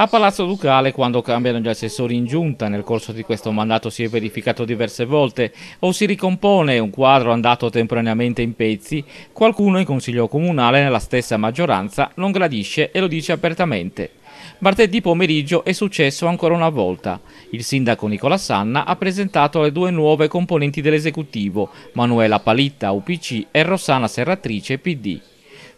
A Palazzo Ducale, quando cambiano gli assessori in giunta, nel corso di questo mandato si è verificato diverse volte, o si ricompone un quadro andato temporaneamente in pezzi, qualcuno in consiglio comunale nella stessa maggioranza non gradisce e lo dice apertamente. Martedì pomeriggio è successo ancora una volta. Il sindaco Nicola Sanna ha presentato le due nuove componenti dell'esecutivo, Manuela Palitta UPC e Rossana Serratrice PD.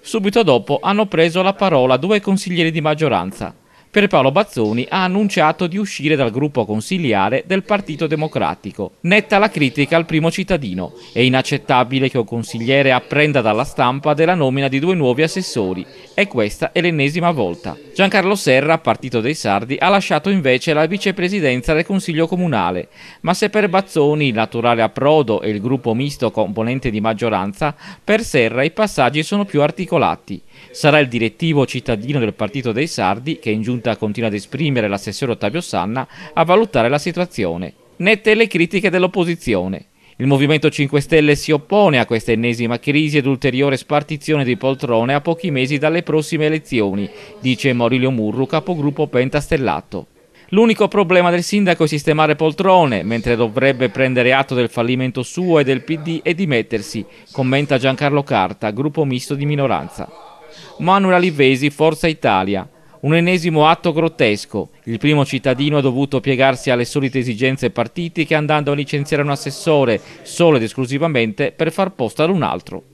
Subito dopo hanno preso la parola due consiglieri di maggioranza. Pierpaolo Bazzoni ha annunciato di uscire dal gruppo consiliare del Partito Democratico. Netta la critica al primo cittadino. È inaccettabile che un consigliere apprenda dalla stampa della nomina di due nuovi assessori e questa è l'ennesima volta. Giancarlo Serra, Partito dei Sardi, ha lasciato invece la vicepresidenza del Consiglio Comunale, ma se per Bazzoni il naturale approdo e il gruppo misto componente di maggioranza, per Serra i passaggi sono più articolati. Sarà il direttivo cittadino del Partito dei Sardi, che in giunta continua ad esprimere l'assessore Ottavio Sanna, a valutare la situazione. Nette le critiche dell'opposizione. Il Movimento 5 Stelle si oppone a questa ennesima crisi ed ulteriore spartizione di poltrone a pochi mesi dalle prossime elezioni, dice Maurilio Murru, capogruppo pentastellato. L'unico problema del sindaco è sistemare poltrone, mentre dovrebbe prendere atto del fallimento suo e del PD e dimettersi, commenta Giancarlo Carta, gruppo misto di minoranza. Manuel Livesi, Forza Italia. Un ennesimo atto grottesco. Il primo cittadino ha dovuto piegarsi alle solite esigenze partitiche andando a licenziare un assessore solo ed esclusivamente per far posto ad un altro.